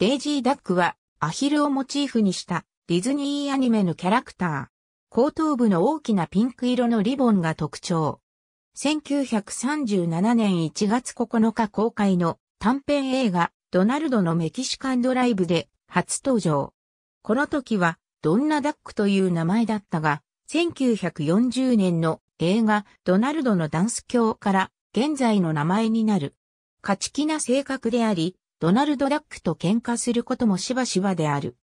デイジー・ダックはアヒルをモチーフにしたディズニーアニメのキャラクター。後頭部の大きなピンク色のリボンが特徴。1937年1月9日公開の短編映画ドナルドのメキシカンドライブで初登場。この時はドンナ・ダックという名前だったが、1940年の映画ドナルドのダンス教から現在の名前になる。勝ち気な性格であり、ドナルド・ダックと喧嘩することもしばしばである。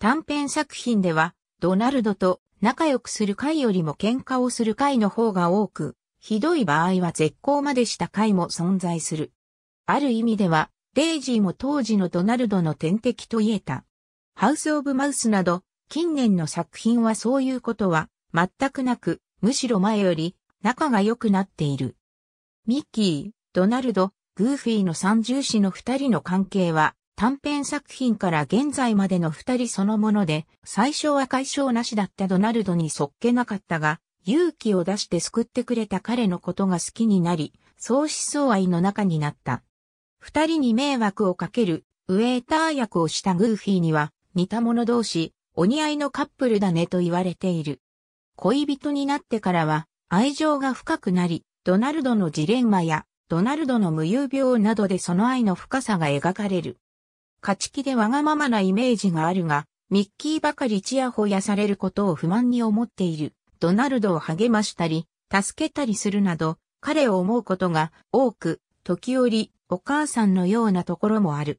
短編作品では、ドナルドと仲良くする回よりも喧嘩をする回の方が多く、ひどい場合は絶好までした回も存在する。ある意味では、デイジーも当時のドナルドの天敵と言えた。ハウス・オブ・マウスなど、近年の作品はそういうことは全くなく、むしろ前より仲が良くなっている。ミッキー、ドナルド、グーフィーの三重視の二人の関係は、短編作品から現在までの二人そのもので、最初は解消なしだったドナルドにそっけなかったが、勇気を出して救ってくれた彼のことが好きになり、相思相愛の中になった。二人に迷惑をかける、ウェーター役をしたグーフィーには、似た者同士、お似合いのカップルだねと言われている。恋人になってからは、愛情が深くなり、ドナルドのジレンマやドナルドの無遊病などでその愛の深さが描かれる。勝ち気でわがままなイメージがあるが、ミッキーばかりちやほやされることを不満に思っている。ドナルドを励ましたり、助けたりするなど、彼を思うことが多く、時折、お母さんのようなところもある。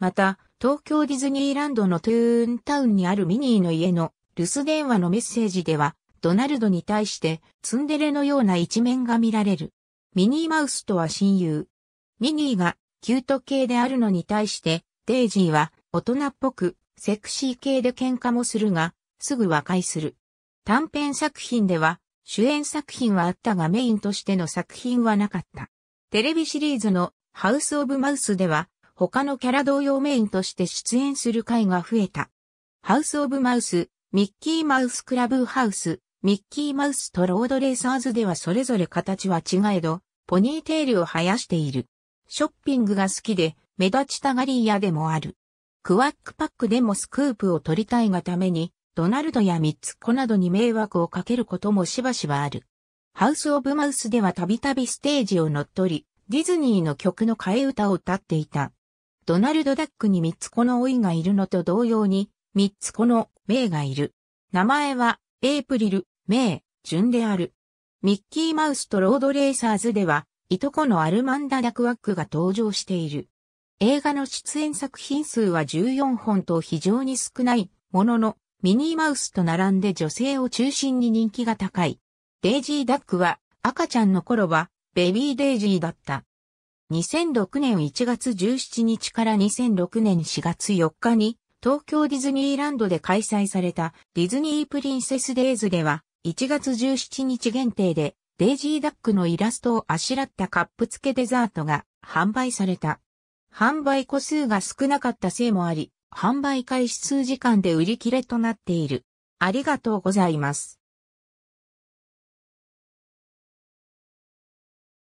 また、東京ディズニーランドのトゥーンタウンにあるミニーの家の留守電話のメッセージでは、ドナルドに対してツンデレのような一面が見られる。ミニーマウスとは親友。ミニーがキュート系であるのに対して、デイジーは大人っぽくセクシー系で喧嘩もするが、すぐ和解する。短編作品では、主演作品はあったがメインとしての作品はなかった。テレビシリーズのハウス・オブ・マウスでは、他のキャラ同様メインとして出演する回が増えた。ハウス・オブ・マウス、ミッキー・マウス・クラブ・ハウス、ミッキーマウスとロードレーサーズではそれぞれ形は違えど、ポニーテールを生やしている。ショッピングが好きで、目立ちたがり屋でもある。クワックパックでもスクープを取りたいがために、ドナルドやミッツコなどに迷惑をかけることもしばしばある。ハウス・オブ・マウスではたびたびステージを乗っ取り、ディズニーの曲の替え歌を歌っていた。ドナルド・ダックにミッツコの老いがいるのと同様に、ミッツコの名がいる。名前は、エイプリル、名、順である。ミッキーマウスとロードレーサーズでは、いとこのアルマンダ・ダクワックが登場している。映画の出演作品数は14本と非常に少ないものの、ミニーマウスと並んで女性を中心に人気が高い。デイジー・ダックは赤ちゃんの頃はベビー・デイジーだった。2006年1月17日から2006年4月4日に東京ディズニーランドで開催されたディズニープリンセスデイズでは1月17日限定で、デイジーダックのイラストをあしらったカップ付けデザートが販売された。販売個数が少なかったせいもあり、販売開始数時間で売り切れとなっている。ありがとうございます。